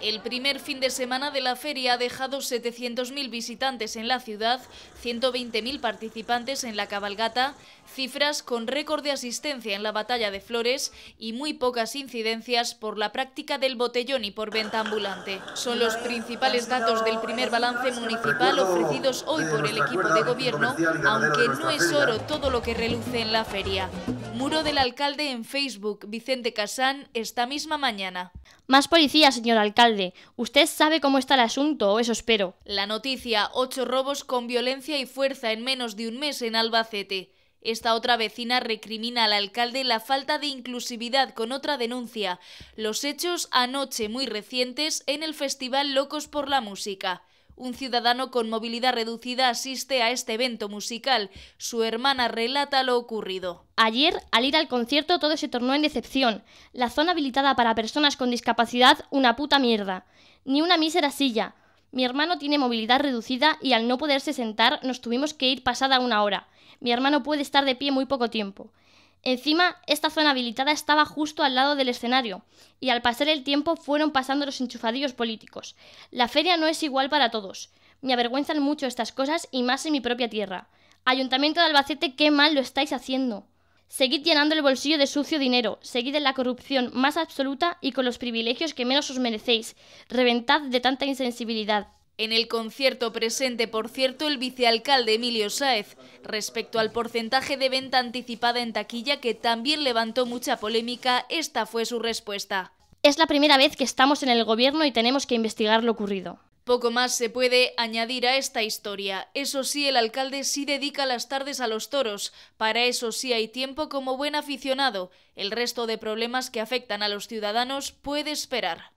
El primer fin de semana de la feria ha dejado 700.000 visitantes en la ciudad, 120.000 participantes en la cabalgata, cifras con récord de asistencia en la batalla de flores y muy pocas incidencias por la práctica del botellón y por venta ambulante. Son los principales datos del primer balance municipal ofrecidos hoy por el equipo de gobierno, aunque no es oro todo lo que reluce en la feria. Muro del alcalde en Facebook, Vicente Casán, esta misma mañana. Más policía, señor alcalde. Usted sabe cómo está el asunto, o eso espero. La noticia, ocho robos con violencia y fuerza en menos de un mes en Albacete. Esta otra vecina recrimina al alcalde la falta de inclusividad con otra denuncia, los hechos anoche muy recientes en el Festival Locos por la Música. Un ciudadano con movilidad reducida asiste a este evento musical. Su hermana relata lo ocurrido. Ayer, al ir al concierto, todo se tornó en decepción. La zona habilitada para personas con discapacidad, una puta mierda. Ni una mísera silla. Mi hermano tiene movilidad reducida y al no poderse sentar nos tuvimos que ir pasada una hora. Mi hermano puede estar de pie muy poco tiempo. Encima, esta zona habilitada estaba justo al lado del escenario, y al pasar el tiempo fueron pasando los enchufadillos políticos. La feria no es igual para todos. Me avergüenzan mucho estas cosas y más en mi propia tierra. Ayuntamiento de Albacete, qué mal lo estáis haciendo. Seguid llenando el bolsillo de sucio dinero, seguid en la corrupción más absoluta y con los privilegios que menos os merecéis. Reventad de tanta insensibilidad. En el concierto presente, por cierto, el vicealcalde Emilio Sáez, respecto al porcentaje de venta anticipada en taquilla que también levantó mucha polémica, esta fue su respuesta. Es la primera vez que estamos en el gobierno y tenemos que investigar lo ocurrido. Poco más se puede añadir a esta historia. Eso sí, el alcalde sí dedica las tardes a los toros. Para eso sí hay tiempo como buen aficionado. El resto de problemas que afectan a los ciudadanos puede esperar.